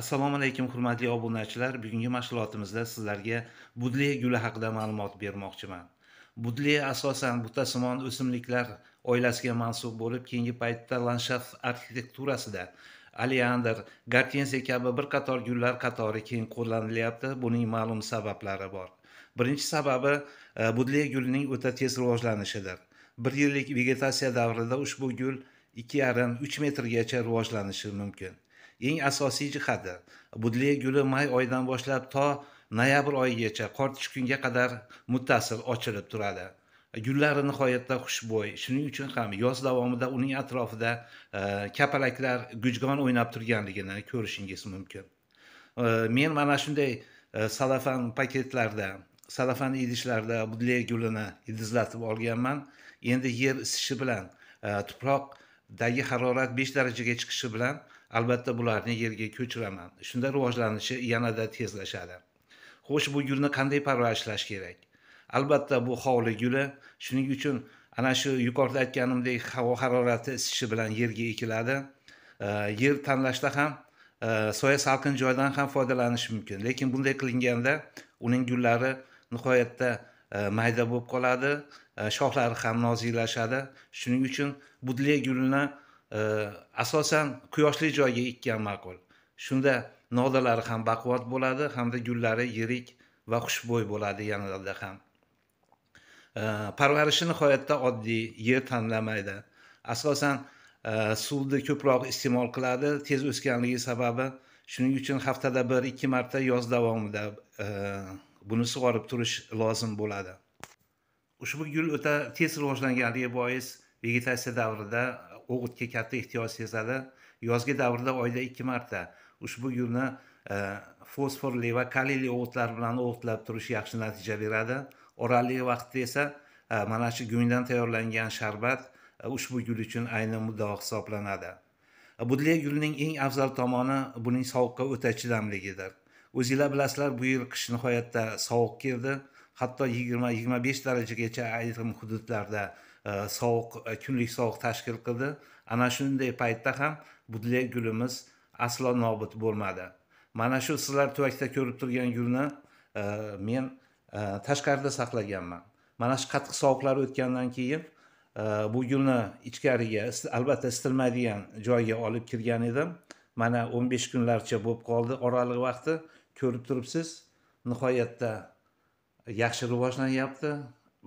assalomu alaykum hurmatli obunachilar bugungi mashg'ulotimizda sizlarga budli guli haqida ma'lumot bermoqchiman budli asosan butasimon o'simliklar oilasiga mansub bo'lib keyingi paytda landshaft arxitekturasida oleandr gartenziya kabi bir qator gullar qatori keng qo'llanilyapti buning ma'lum sabablari bor birinchi sababi e, budli gulining o'ta tez rivojlanishidir bir yillik vegetatsiya davrida ushbu gul ikki yarim uch metrgacha rivojlanishi mumkin eng asosiy jihati budli guli may oyidan boshlab to noyabr oyigacha qortish tushgunga qadar muttasil ochilib turadi gullari nihoyatda xushbo'y shuning uchun ham yoz davomida uning atrofida e, kapalaklar gujgon o'ynab turganligini ko'rishingiz mumkin e, men mana shunday e, salafan paketlarda salafan idishlarda budle gulini ildizlatib olganman endi yer isishi bilan tuproqdagi harorat besh darajaga chiqishi bilan albatta bularni yerga ko'chiraman shunda rivojlanishi yanada tezlashadi xo'sh bu gulni qanday parvarishlash kerak albatta bu hovli guli shuning uchun ana shu yuqorida aytganimdek havo harorati isishi bilan yerga ekiladi yer tanlashda ham e, soya salqin joydan ham foydalanish mumkin lekin bunday qilinganda uning gullari nihoyatda e, mayda bo'lib qoladi e, shoxlari ham noziklashadi shuning uchun budle gulini asosan quyoshli joyga ekkan ma'qul shunda nodalari ham baquvvat bo'ladi hamda gullari yirik va xushbo'y bo'ladi yanada ham parvarishi nihoyatda oddiy yer tanlamaydi asosan e, suvni ko'proq iste'mol qiladi tez o'sganligi sababi shuning uchun haftada bir ikki marta yoz davomida e, buni sug'orib turish lozim bo'ladi ushbu gul o'ta tez rivojlanganligi bois vegetatsiya davrida o'g'itga katta ehtiyoj sezadi yozgi davrda oyda ikki marta ushbu gulni e, fosforli va kaliyli o'g'itlar bilan o'g'itlab turish yaxshi natija beradi oraliq vaqtda esa e, mana shu gungdan tayyorlangan sharbat e, ushbu gul uchun ayni muddao hisoblanadi budli gulning eng afzal tomoni buning sovuqqa o'ta chidamligidir o'zinglar bilasizlar bu yil qish nihoyatda sovuq keldi hatto yigirma yigirma besh darajagacha ayrim hududlarda e, sovuq e, kunlik sovuq tashkil qildi ana shunday paytda ham budlay gulimiz aslo nobud bo'lmadi mana shu sizlar tuvakda ko'rib turgan gulni e, men tashqarida saqlaganman mana shu qattiq sovuqlar o'tgandan keyin bu gulni ichkariga albatta isitilmaydigan joyga olib kirgan edim mana o'n besh kunlarcha bo'lib qoldi oraliq vaqti ko'rib turibsiz nihoyatda yaxshi rivojlanyapti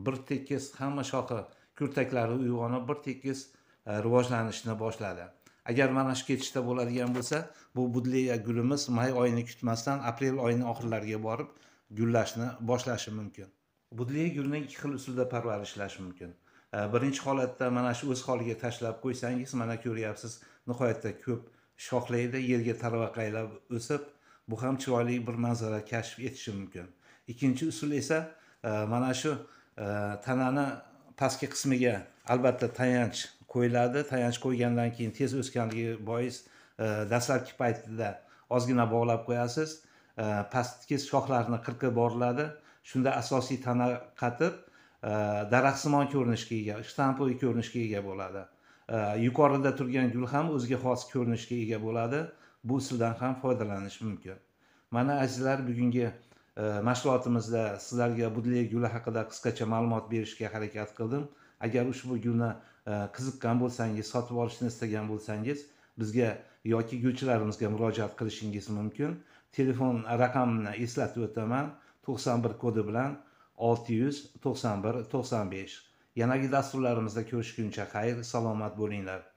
bir tekis hamma shoxi kurtaklari uyg'onib bir tekis e, rivojlanishni boshladi agar mana shu ketishda bo'ladigan bo'lsa bu budleya gulimiz may oyini kutmasdan aprel oyini oxirlariga borib gullashni boshlashi mumkin budleya gulni ikki xil usulda parvarishlash mumkin e, birinchi holatda mana shu o'z holiga tashlab qo'ysangiz mana ko'ryapsiz nihoyatda ko'p shoxlaydi yerga tarvaqaylab o'sib bu ham chiroyli bir manzara kashf etishi mumkin ikkinchi usul esa e, mana shu e, tanani pastki qismiga albatta tayanch qo'yiladi tayanch qo'ygandan keyin tez o'sganligi bois e, dastlabki paytda ozgina bog'lab qo'yasiz pastki shoxlarini qirqib boriladi shunda asosiy tana qatib daraxtsimon ko'rinishga ega shtampoviy ko'rinishga ega bo'ladi yuqorida turgan gul ham o'ziga xos ko'rinishga ega bo'ladi bu usuldan ham foydalanish mumkin mana azizlar bugungi mashg'ulotimizda э, sizlarga budleya guli haqida qisqacha ma'lumot berishga harakat qildim agar ushbu gulni э, qiziqqan bo'lsangiz sotib olishni istagan bo'lsangiz bizga yoki gulchilarimizga murojaat qilishingiz mumkin telefon raqamini eslatib o'taman to'qson bir kodi bilan olti yuz to'qson bir to'qson besh yanagi dasturlarimizda ko'rishguncha xayr salomat bo'linglar